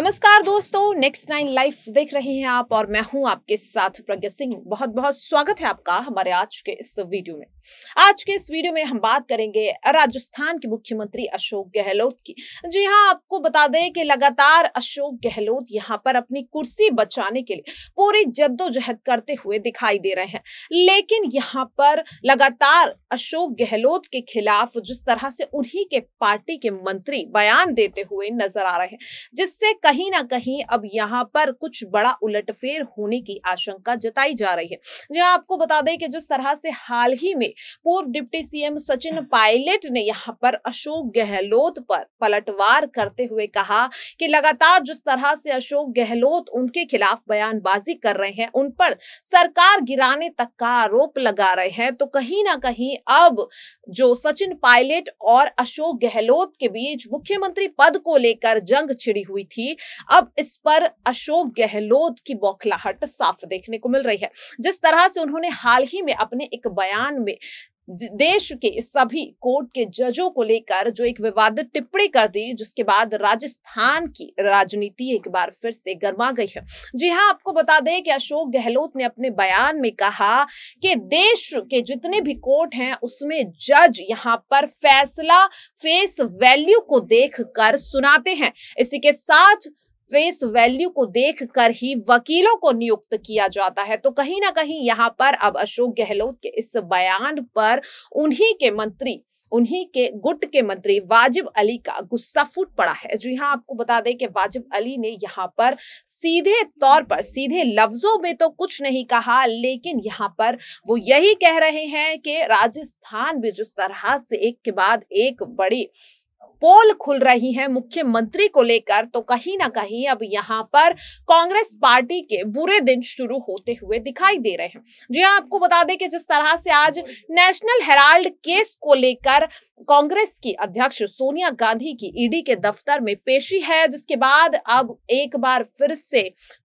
नमस्कार दोस्तों next nine life देख रहे हैं आप और मैं हूं आपके साथ प्रज्ञा सिंह बहुत बहुत स्वागत है आपका हमारे आज के इस वीडियो में आज के इस वीडियो में हम बात करेंगे राजस्थान के मुख्यमंत्री अशोक गहलोत की जी हाँ आपको बता दें कि लगातार अशोक गहलोत यहाँ पर अपनी कुर्सी बचाने के लिए पूरी जद्दोजहद करते हुए दिखाई दे रहे हैं लेकिन यहाँ पर लगातार अशोक गहलोत के खिलाफ जिस तरह से उन्हीं के पार्टी के मंत्री बयान देते हुए नजर आ रहे हैं जिससे कहीं ना कहीं अब यहाँ पर कुछ बड़ा उलटफेर होने की आशंका जताई जा रही है जी हाँ, आपको बता दें कि जिस तरह से हाल ही में पूर्व डिप्टी सीएम सचिन पायलट ने यहाँ पर अशोक गहलोत पर पलटवार करते हुए कहा कि लगातार जिस तरह से अशोक गहलोत उनके खिलाफ बयानबाजी कर रहे हैं उन पर सरकार गिराने तक का आरोप लगा रहे हैं तो कहीं ना कहीं अब जो सचिन पायलट और अशोक गहलोत के बीच मुख्यमंत्री पद को लेकर जंग छिड़ी हुई थी अब इस पर अशोक गहलोत की बौखलाहट साफ देखने को मिल रही है जिस तरह से उन्होंने हाल ही में अपने एक बयान में देश के सभी कोर्ट के जजों को लेकर जो एक विवादित टिप्पणी कर दी जिसके बाद राजस्थान की राजनीति एक बार फिर से गर्मा गई है जी हाँ आपको बता दें कि अशोक गहलोत ने अपने बयान में कहा कि देश के जितने भी कोर्ट हैं उसमें जज यहाँ पर फैसला फेस वैल्यू को देखकर सुनाते हैं इसी के साथ फेस तो वैल्यू को देखकर ही वकीलों को नियुक्त किया जाता है तो कहीं ना कहीं यहाँ पर अब अशोक गहलोत के इस बयान पर उन्हीं के मंत्री उन्हीं के गुट के मंत्री वाजिब अली का गुस्सा फूट पड़ा है जी हाँ आपको बता दें कि वाजिब अली ने यहाँ पर सीधे तौर पर सीधे लफ्जों में तो कुछ नहीं कहा लेकिन यहाँ पर वो यही कह रहे हैं कि राजस्थान भी जिस तरह से एक के बाद एक बड़ी पोल खुल रही है मुख्यमंत्री को लेकर तो कहीं ना कहीं अब यहाँ पर कांग्रेस पार्टी के बुरे दिन शुरू होते हुए दिखाई दे रहे हैं जी हाँ आपको बता दें कि जिस तरह से आज नेशनल हेराल्ड केस को लेकर कांग्रेस की अध्यक्ष सोनिया गांधी की ईडी के दफ्तर में पेशी है जिसके बाद अब एक बार फिर से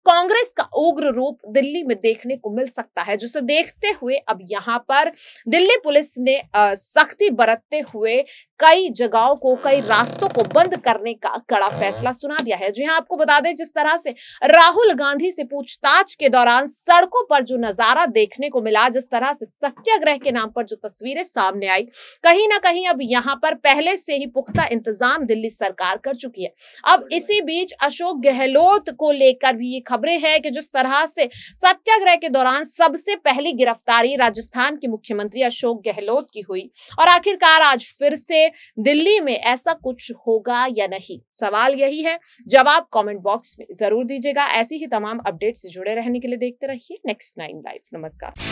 कांग्रेस का उग्र रूप दिल्ली में देखने को मिल सकता है जिसे देखते हुए अब यहाँ पर दिल्ली पुलिस ने सख्ती बरतते हुए कई जगहों को कई रास्तों को बंद करने का कड़ा फैसला सुना दिया है जी हाँ आपको बता दें जिस तरह से राहुल गांधी से पूछताछ के दौरान सड़कों पर जो नजारा देखने को मिला जिस तरह से सत्याग्रह के नाम पर जो तस्वीरें सामने आई कहीं ना कहीं अब यहां पर पहले से ही पुख्ता इंतजाम दिल्ली सरकार कर चुकी है अब इसी बीच अशोक गहलोत को लेकर भी ये खबरें हैं कि जिस तरह से सत्याग्रह के दौरान सबसे पहली गिरफ्तारी राजस्थान के मुख्यमंत्री अशोक गहलोत की हुई और आखिरकार आज फिर से दिल्ली में ऐसा कुछ होगा या नहीं सवाल यही है जवाब कॉमेंट बॉक्स में जरूर दीजिएगा ऐसी ही तमाम अपडेट से जुड़े रहने के लिए देखते रहिए नेक्स्ट नाइन लाइफ नमस्कार